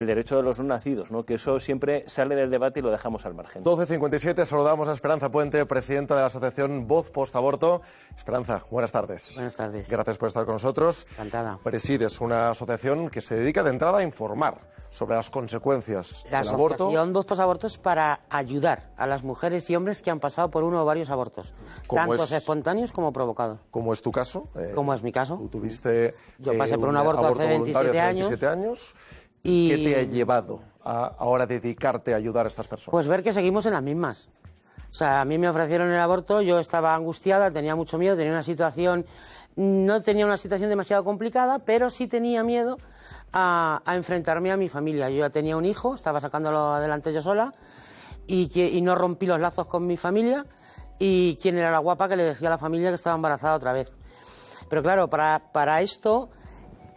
el derecho de los no nacidos, ¿no? que eso siempre sale del debate y lo dejamos al margen. 12.57, saludamos a Esperanza Puente, presidenta de la asociación Voz Postaborto. Esperanza, buenas tardes. Buenas tardes. Gracias por estar con nosotros. Encantada. Presides una asociación que se dedica de entrada a informar sobre las consecuencias del aborto. La asociación Voz Postaborto es para ayudar a las mujeres y hombres que han pasado por uno o varios abortos, tanto espontáneos como provocados. Como es tu caso. Eh, como es mi caso. tuviste... Yo pasé eh, por un, aborto, aborto, 27 Hace 27 años ¿Qué te ha llevado a ahora dedicarte a ayudar a estas personas? Pues ver que seguimos en las mismas. O sea, a mí me ofrecieron el aborto, yo estaba angustiada, tenía mucho miedo, tenía una situación, no tenía una situación demasiado complicada, pero sí tenía miedo a, enfrentarme a mi familia. Yo ya tenía un hijo, estaba sacándolo adelante yo sola y, no rompí los lazos con mi familia y quien era la guapa que le decía a la familia que estaba embarazada otra vez. Pero claro, para esto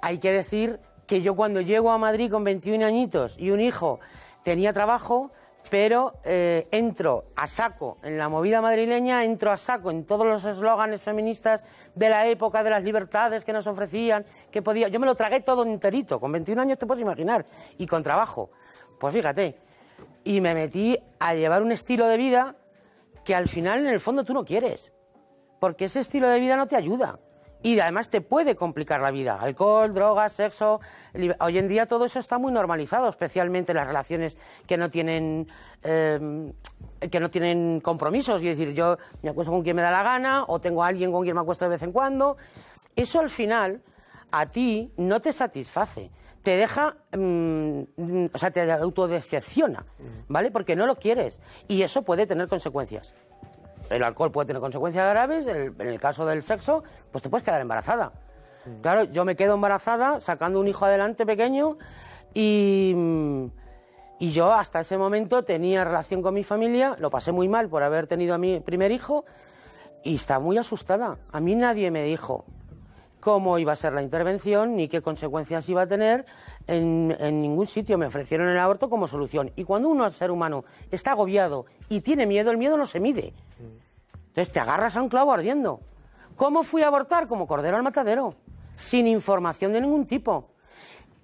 hay que decir que yo cuando llego a Madrid con 21 añitos y un hijo tenía trabajo, pero eh, entro a saco en la movida madrileña, entro a saco en todos los eslóganes feministas de la época, de las libertades que nos ofrecían, que podía. Yo me lo tragué todo enterito, con 21 años te puedes imaginar, y con trabajo. Pues fíjate, y me metí a llevar un estilo de vida que al final en el fondo tú no quieres, porque ese estilo de vida no te ayuda y además te puede complicar la vida. Alcohol, drogas, sexo. Hoy en día todo eso está muy normalizado, especialmente las relaciones que no tienen em, que no tienen compromisos. Es decir, yo me acuesto con quien me da la gana o tengo a alguien con quien me acuesto de vez en cuando. Eso al final a ti no te satisface. Te deja, em, o sea, te autodecepciona, mm. ¿vale? Porque no lo quieres. Y eso puede tener consecuencias el alcohol puede tener consecuencias graves, en el caso del sexo, pues te puedes quedar embarazada. Mm. Claro, yo me quedo embarazada sacando un hijo adelante pequeño y, mm, y yo hasta ese momento tenía relación con mi familia, lo pasé muy mal por haber tenido a mi primer hijo y estaba muy asustada. A mí nadie me dijo, cómo iba a ser la intervención ni qué consecuencias iba a tener. En, ningún sitio me ofrecieron el aborto como solución. Y cuando uno ser humano está agobiado y tiene miedo, el miedo no se mide. Entonces te agarras a un clavo ardiendo. ¿Cómo fui a abortar? Como cordero al matadero, sin información de ningún tipo.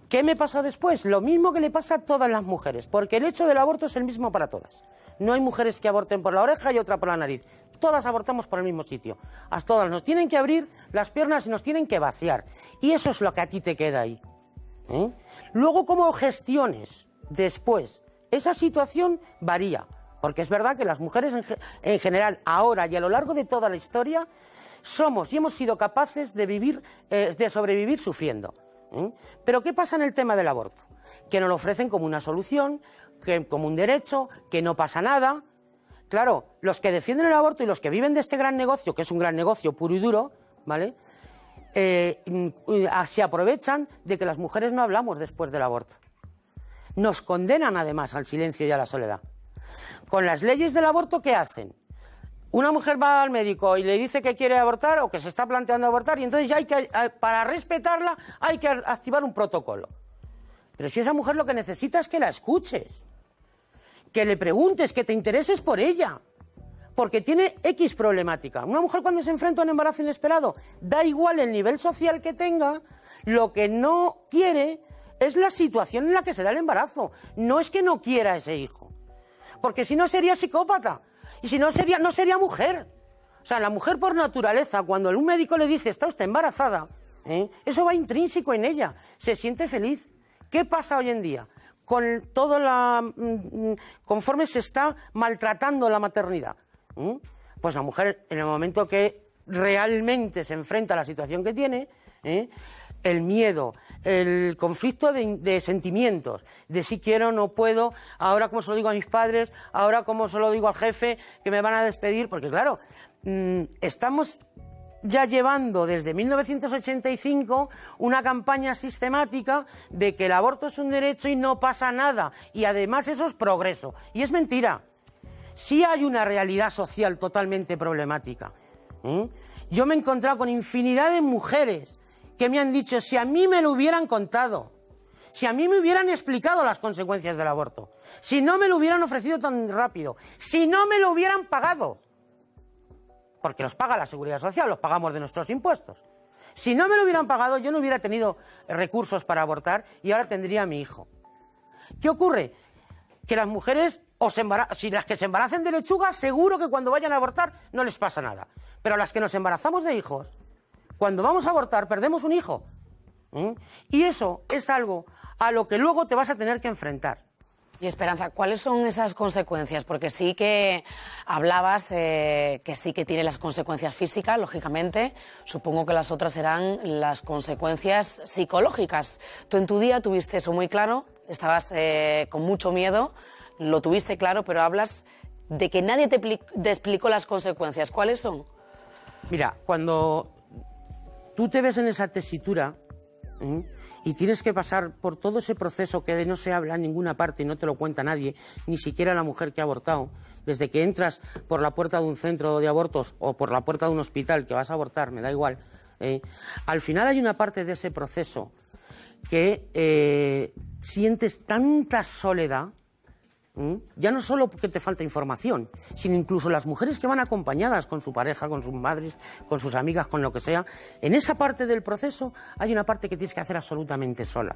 ¿Qué me pasa después? Lo mismo que le pasa a todas las mujeres, porque el hecho del aborto es el mismo para todas. No hay mujeres que aborten por la oreja y otra por la nariz. Todas abortamos por el mismo sitio. A todas nos tienen que abrir las piernas y nos tienen que vaciar. Y eso es lo que a ti te queda ahí. ¿eh? Luego, cómo gestiones después esa situación varía, porque es verdad que las mujeres en, general, ahora y a lo largo de toda la historia, somos y hemos sido capaces de, vivir, eh, de sobrevivir sufriendo. ¿eh? Pero ¿qué pasa en el tema del aborto? Que nos lo ofrecen como una solución, que, como un derecho, que no pasa nada. Claro, los que defienden el aborto y los que viven de este gran negocio, que es un gran negocio puro y duro, ¿vale? Eh, mm, ah, se aprovechan de que las mujeres no hablamos después del aborto. Nos condenan además al silencio y a la soledad. Con las leyes del aborto, ¿qué hacen? una mujer va al médico y le dice que quiere abortar o que se está planteando abortar y entonces ya hay que, eh, para respetarla hay que activar un protocolo. Pero si esa mujer lo que necesita es que la escuches, que le preguntes, que te intereses por ella, porque tiene X problemática. Una mujer cuando se enfrenta a un embarazo inesperado, da igual el nivel social que tenga, lo que no quiere es la situación en la que se da el embarazo. No es que no quiera ese hijo, porque si no sería psicópata. Y si no sería, no sería mujer. O sea, la mujer por naturaleza, cuando un médico le dice, está usted embarazada, ¿eh? eso va intrínseco en ella, se siente feliz. ¿Qué pasa hoy en día? Con todo la. Mm, mm, conforme se está maltratando la maternidad. ¿eh? Pues la mujer, en el momento que realmente se enfrenta a la situación que tiene, ¿eh? el miedo, el conflicto de, sentimientos, de si quiero, no puedo, ahora como se lo digo a mis padres, ahora como se lo digo al jefe, que me van a despedir, porque claro, mm, estamos ya llevando desde 1985 una campaña sistemática de que el aborto es un derecho y no pasa nada, y además eso es progreso, y es mentira. Sí hay una realidad social totalmente problemática. Yo me he encontrado con infinidad de mujeres que me han dicho, si a mí me lo hubieran contado, si a mí me hubieran explicado las consecuencias del aborto, si no me lo hubieran ofrecido tan rápido, si no me lo hubieran pagado, porque los paga la seguridad social, los pagamos de nuestros impuestos. Si no me lo hubieran pagado, yo no hubiera tenido recursos para abortar y ahora tendría a mi hijo. ¿Qué ocurre? Que las mujeres, si las que se embaracen de lechuga, seguro que cuando vayan a abortar no les pasa nada. Pero las que nos embarazamos de hijos, cuando vamos a abortar, perdemos un hijo. ¿eh? Y eso es algo a lo que luego te vas a tener que enfrentar. Y Esperanza, ¿cuáles son esas consecuencias? Porque sí que hablabas eh, que sí que tiene las consecuencias físicas, lógicamente. Supongo que las otras serán las consecuencias psicológicas. Tú en tu día tuviste eso muy claro, estabas eh, con mucho miedo, lo tuviste claro, pero hablas de que nadie te explicó las consecuencias. ¿Cuáles son? Mira, cuando tú te ves en esa tesitura ¿eh? y tienes que pasar por todo ese proceso que de no se habla en ninguna parte y no te lo cuenta nadie, ni siquiera la mujer que ha abortado, desde que entras por la puerta de un centro de abortos o por la puerta de un hospital que vas a abortar, me da igual. ¿eh? Al final hay una parte de ese proceso que eh, sientes tanta soledad ¿Mm? Ya no solo porque te falta información, sino incluso las mujeres que van acompañadas con su pareja, con sus madres, con sus amigas, con lo que sea, en esa parte del proceso hay una parte que tienes que hacer absolutamente sola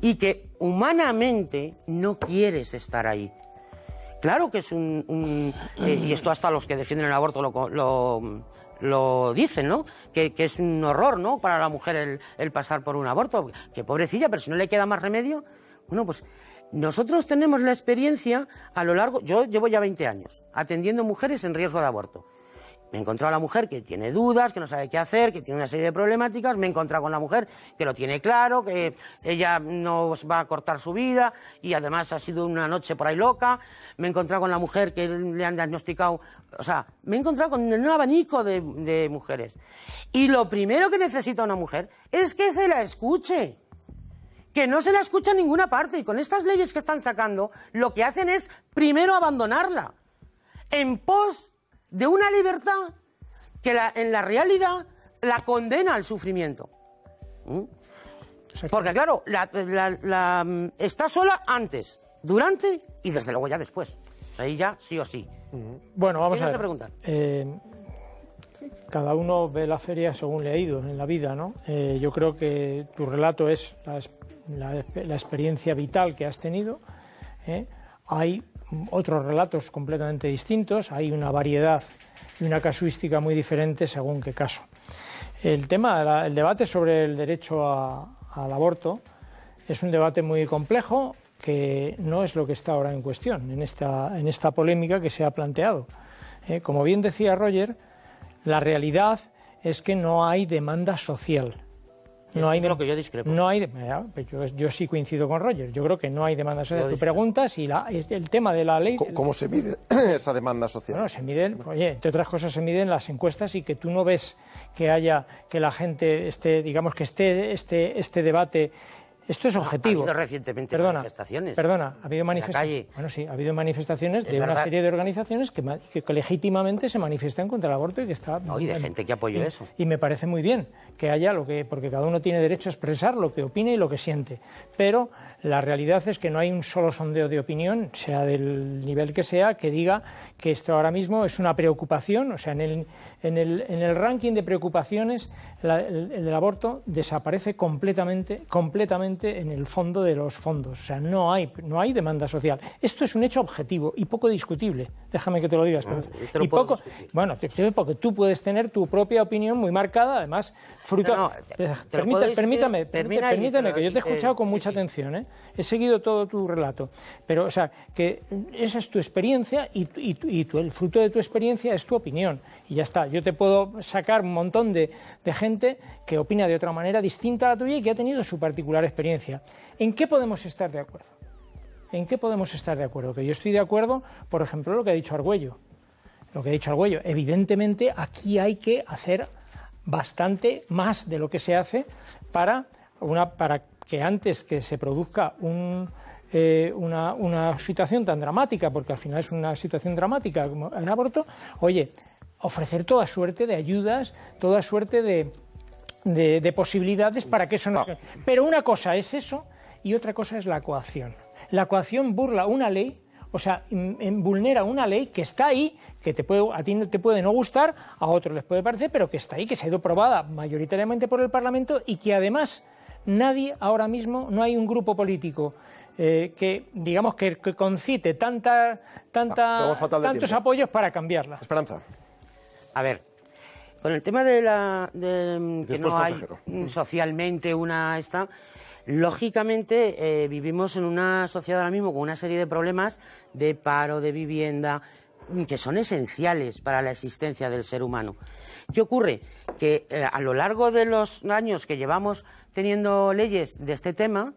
y que humanamente no quieres estar ahí. Claro que es un... Eh, y esto hasta los que defienden el aborto lo, lo dicen, ¿no? Que, es un horror, ¿no? Para la mujer el, el, pasar por un aborto. Que pobrecilla, pero si no le queda más remedio, bueno, pues nosotros tenemos la experiencia a lo largo, yo llevo ya 20 años atendiendo mujeres en riesgo de aborto. Me he encontrado a la mujer que tiene dudas, que no sabe qué hacer, que tiene una serie de problemáticas. Me he encontrado con la mujer que lo tiene claro, que ella no va a cortar su vida y además ha sido una noche por ahí loca. Me he encontrado con la mujer que le han diagnosticado. O sea, me he encontrado con un abanico de, de mujeres. Y lo primero que necesita una mujer es que se la escuche que no se la escucha en ninguna parte. Y con estas leyes que están sacando, lo que hacen es primero abandonarla, en pos de una libertad que la, en la realidad la condena al sufrimiento. ¿Mm? Porque claro, la, mm, está sola antes, durante y desde luego ya después. Ahí ya sí o sí. Bueno, vamos a ver cada uno ve la feria según le ha ido en la vida, ¿no? Eh, yo creo que tu relato es la, experiencia vital que has tenido. ¿eh? Hay otros relatos completamente distintos, hay una variedad y una casuística muy diferente según qué caso. El tema, el debate sobre el derecho al aborto es un debate muy complejo que no es lo que está ahora en cuestión en esta, en esta polémica que se ha planteado. ¿eh? como bien decía Roger, la realidad es que no hay demanda social. No hay, yo yo, sí coincido con Roger. Yo creo que no hay demanda social. Tú preguntas y el tema de la ley. ¿Cómo, se mide esa demanda social? Bueno, se miden, oye, entre otras cosas se miden las encuestas y que tú no ves que haya que la gente esté, digamos que esté este este debate esto es objetivo. Ha habido recientemente manifestaciones. Perdona, ha habido manifestaciones. Bueno, sí, ha habido manifestaciones de una serie de organizaciones que, que, legítimamente se manifiestan contra el aborto y que está. No, de gente que apoyó eso. Y me parece muy bien que haya lo que, porque cada uno tiene derecho a expresar lo que opina y lo que siente. Pero la realidad es que no hay un solo sondeo de opinión, sea del nivel que sea, que diga que esto ahora mismo es una preocupación. O sea, en el, en el, en el ranking de preocupaciones, el, aborto desaparece completamente, completamente en el fondo de los fondos. O sea, no hay, no hay demanda social. Esto es un hecho objetivo y poco discutible. Déjame que te lo digas. Ah, y poco, bueno, porque tú puedes tener tu propia opinión muy marcada, además no, permítame, permítame, que yo te he escuchado con mucha atención, ¿eh? he seguido todo tu relato, pero o sea, que esa es tu experiencia y, el fruto de tu experiencia es tu opinión y ya está. Yo te puedo sacar un montón de, gente que opina de otra manera distinta a la tuya y que ha tenido su particular experiencia. ¿En qué podemos estar de acuerdo? ¿En qué podemos estar de acuerdo? Que yo estoy de acuerdo, por ejemplo, lo que ha dicho Argüello. Lo que ha dicho Argüello. Evidentemente, aquí hay que hacer bastante más de lo que se hace para, una, para que antes que se produzca eh, una, situación tan dramática, porque al final es una situación dramática como el aborto, oye, ofrecer toda suerte de ayudas, toda suerte de, de posibilidades para que eso no... Pero una cosa es eso y otra cosa es la coacción. La coacción burla una ley o sea, vulnera una ley que está ahí, que te puede, a ti te puede no gustar, a otros les puede parecer, pero que está ahí, que se ha ido aprobada mayoritariamente por el Parlamento y que además nadie ahora mismo, no hay un grupo político eh, que digamos que, concite ah, tantos apoyos para cambiarla. Esperanza. A ver, con el tema de la que no hay socialmente una esta, Lógicamente, eh, vivimos en una sociedad ahora mismo con una serie de problemas de paro, de vivienda, mm, que son esenciales para la existencia del ser humano. ¿Qué ocurre? Que eh, a lo largo de los años que llevamos teniendo leyes de este tema,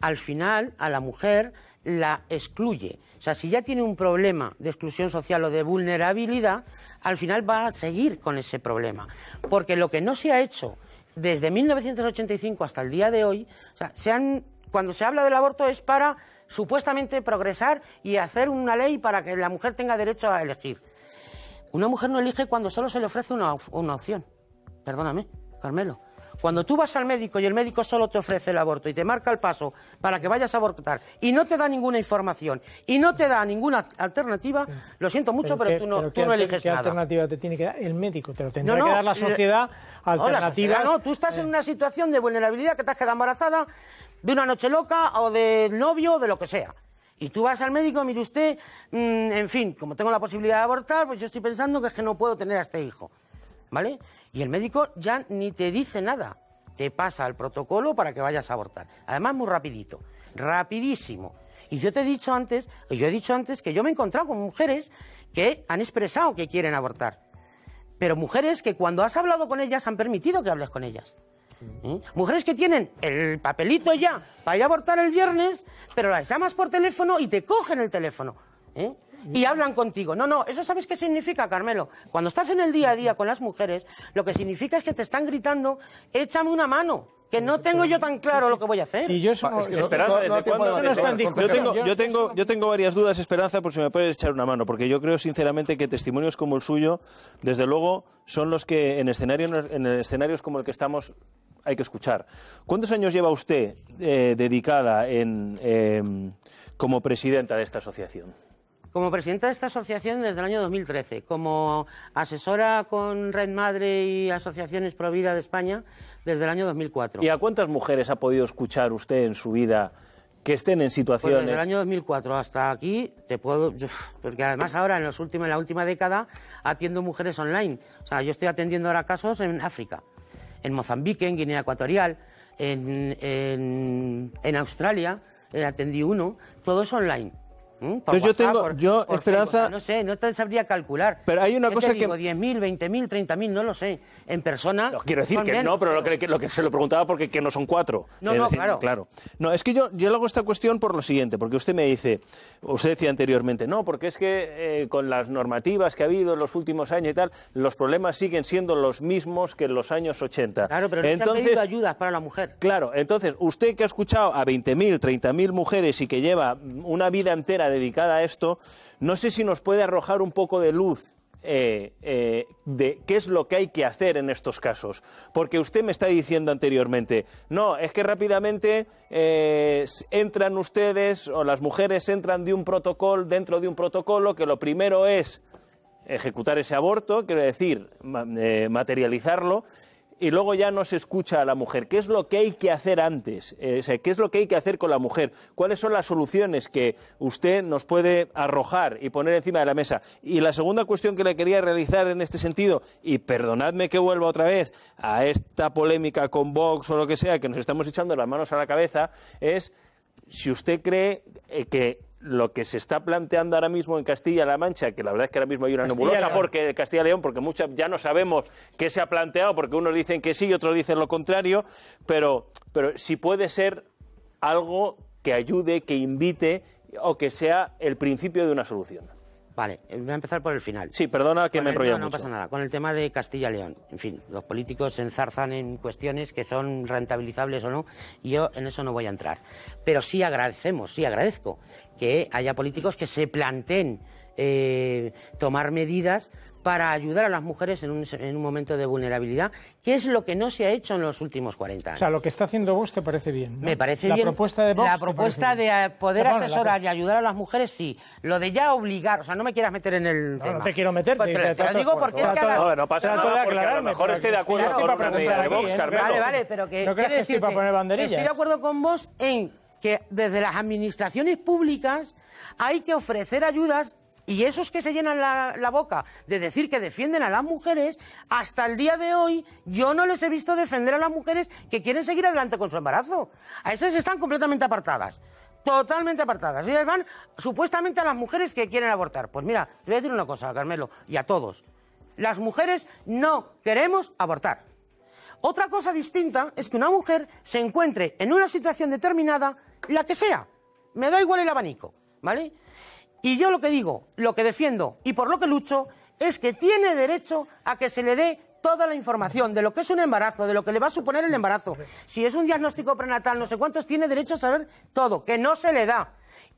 al final a la mujer la excluye. O sea, si ya tiene un problema de exclusión social o de vulnerabilidad, al final va a seguir con ese problema. Porque lo que no se ha hecho desde 1985 hasta el día de hoy, o sea, cuando se habla del aborto es para supuestamente progresar y hacer una ley para que la mujer tenga derecho a elegir. Una mujer no elige cuando solo se le ofrece una, una opción. Perdóname, Carmelo. Cuando tú vas al médico y el médico solo te ofrece el aborto y te marca el paso para que vayas a abortar y no te da ninguna información y no te da ninguna alternativa, lo siento mucho, pero, tú no, eliges nada. alternativa te tiene que dar? El médico te lo tendrá que dar la sociedad alternativa. No, no, tú estás en una situación de vulnerabilidad que te has quedado embarazada de una noche loca o del novio o de lo que sea. Y tú vas al médico, mire usted, mm, en fin, como tengo la posibilidad de abortar, pues yo estoy pensando que es que no puedo tener a este hijo. ¿vale? Y el médico ya ni te dice nada. Te pasa el protocolo para que vayas a abortar. Además, muy rapidito, rapidísimo. Y yo te he dicho antes, yo he dicho antes que yo me he encontrado con mujeres que han expresado que quieren abortar. Pero mujeres que cuando has hablado con ellas han permitido que hables con ellas. Mm. ¿Mm? Mujeres que tienen el papelito ya para ir a abortar el viernes, pero las llamas por teléfono y te cogen el teléfono. ¿Eh? y hablan contigo. No, no, eso sabes qué significa, Carmelo. Cuando estás en el día a día con las mujeres, lo que significa es que te están gritando, échame una mano. Que no tengo yo tan claro lo que voy a hacer. Sí, yo eso ah, Esperanza, no, yo, tengo, varias dudas, Esperanza, por si me puedes echar una mano, porque yo creo sinceramente que testimonios como el suyo, desde luego, son los que en escenarios, como el que estamos hay que escuchar. ¿Cuántos años lleva usted eh, dedicada en, em, como presidenta de esta asociación? Como presidenta de esta asociación desde el año 2013, como asesora con Red Madre y Asociaciones Provida de España desde el año 2004. ¿Y a cuántas mujeres ha podido escuchar usted en su vida que estén en situaciones. desde el año 2004 hasta aquí te puedo, porque además ahora en los últimos, la última década atiendo mujeres online. O sea, yo estoy atendiendo ahora casos en África, en Mozambique, en Guinea Ecuatorial, en, en, en Australia, atendí uno, todo es online. ¿Mm? yo tengo, yo esperanza... No sé, no te sabría calcular. Pero hay una cosa te digo? que... 10.000, 20.000, 30.000, no lo sé. En persona... No, quiero decir que no, pero lo, que, se lo preguntaba porque que no son cuatro. No, no, claro. No, es que yo, yo le hago esta cuestión por lo siguiente, porque usted me dice, usted decía anteriormente, no, porque es que eh, con las normativas que ha habido en los últimos años y tal, los problemas siguen siendo los mismos que en los años 80. Claro, pero entonces, se ayudas para la mujer. Claro, entonces, usted que ha escuchado a 20.000, 30.000 mujeres y que lleva una vida entera dedicada a esto, no sé si nos puede arrojar un poco de luz eh, eh, de qué es lo que hay que hacer en estos casos. Porque usted me está diciendo anteriormente, no, es que rápidamente eh, entran ustedes o las mujeres entran de un protocolo, dentro de un protocolo, que lo primero es ejecutar ese aborto, quiero decir, materializarlo, y luego ya no se escucha a la mujer. ¿Qué es lo que hay que hacer antes? Eh, ¿Qué es lo que hay que hacer con la mujer? ¿Cuáles son las soluciones que usted nos puede arrojar y poner encima de la mesa? Y la segunda cuestión que le quería realizar en este sentido, y perdonadme que vuelva otra vez a esta polémica con Vox o lo que sea, que nos estamos echando las manos a la cabeza, es si usted cree eh, que lo que se está planteando ahora mismo en Castilla-La Mancha, que la verdad es que ahora mismo hay una nebulosa porque Castilla-León, porque muchas ya no sabemos qué se ha planteado, porque unos dicen que sí y otros dicen lo contrario, pero, pero si puede ser algo que ayude, que invite o que sea el principio de una solución. Vale, eh, voy a empezar por el final. Sí, perdona que me enrollo no, mucho. No pasa nada. Con el tema de Castilla-León. En fin, los políticos se enzarzan en cuestiones que son rentabilizables o no, y yo en eso no voy a entrar. Pero sí agradecemos, sí agradezco que haya políticos que se planteen eh, tomar medidas para ayudar a las mujeres en un, momento de vulnerabilidad, que es lo que no se ha hecho en los últimos 40 años. O sea, lo que está haciendo vos te parece bien. Me parece la Propuesta de Vox la propuesta de eh, poder asesorar y ayudar a las mujeres, sí. Lo de ya obligar, o sea, no me quieras meter en el. No, te quiero meter. Pues te, lo digo porque es que. No, pasa nada, a mejor estoy de acuerdo con la medida de Vox, ¿eh? Carmelo. Vale, vale, pero que. No para poner banderillas. Estoy de acuerdo con vos en que desde las administraciones públicas hay que ofrecer ayudas y esos que se llenan la, boca de decir que defienden a las mujeres, hasta el día de hoy yo no les he visto defender a las mujeres que quieren seguir adelante con su embarazo. A esas están completamente apartadas. Totalmente apartadas. Ellas van supuestamente a las mujeres que quieren abortar. Pues mira, te voy a decir una cosa, Carmelo, y a todos. Las mujeres no queremos abortar. Otra cosa distinta es que una mujer se encuentre en una situación determinada, la que sea. Me da igual el abanico, ¿vale? Y yo lo que digo, lo que defiendo y por lo que lucho es que tiene derecho a que se le dé toda la información de lo que es un embarazo, de lo que le va a suponer el embarazo. Si es un diagnóstico prenatal, no sé cuántos, tiene derecho a saber todo, que no se le da.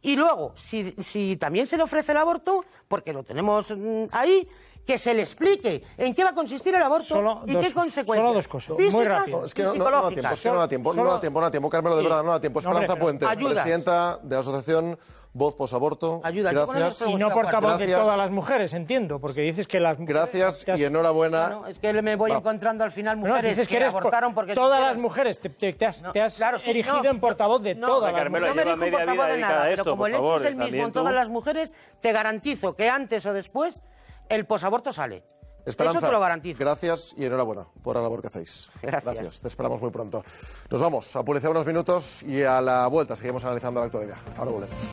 Y luego, si, también se le ofrece el aborto, porque lo tenemos mm, ahí, que se le explique en qué va a consistir el aborto y qué consecuencias. Solo dos cosas. Físicas Muy rápido. Es que no, da tiempo, no da tiempo, no da tiempo, Carmelo, de verdad, no da tiempo. Esperanza Puente, presidenta de la asociación Voz Posaborto. Ayuda, gracias. Y no portavoz de todas las mujeres, entiendo, porque dices que las mujeres... Gracias y enhorabuena. es que me voy encontrando al final mujeres dices que, abortaron porque... Todas las mujeres, te, has, erigido en portavoz de todas las Carmelo, de Carmelo, lleva media vida dedicada a esto como el hecho es el mismo en todas las mujeres, te garantizo que antes o después el posaborto sale. Eso te lo garantizo. Gracias y enhorabuena por la labor que hacéis. Gracias. gracias. Te esperamos muy pronto. Nos vamos a publicar unos minutos y a la vuelta seguimos analizando la actualidad. Ahora volvemos.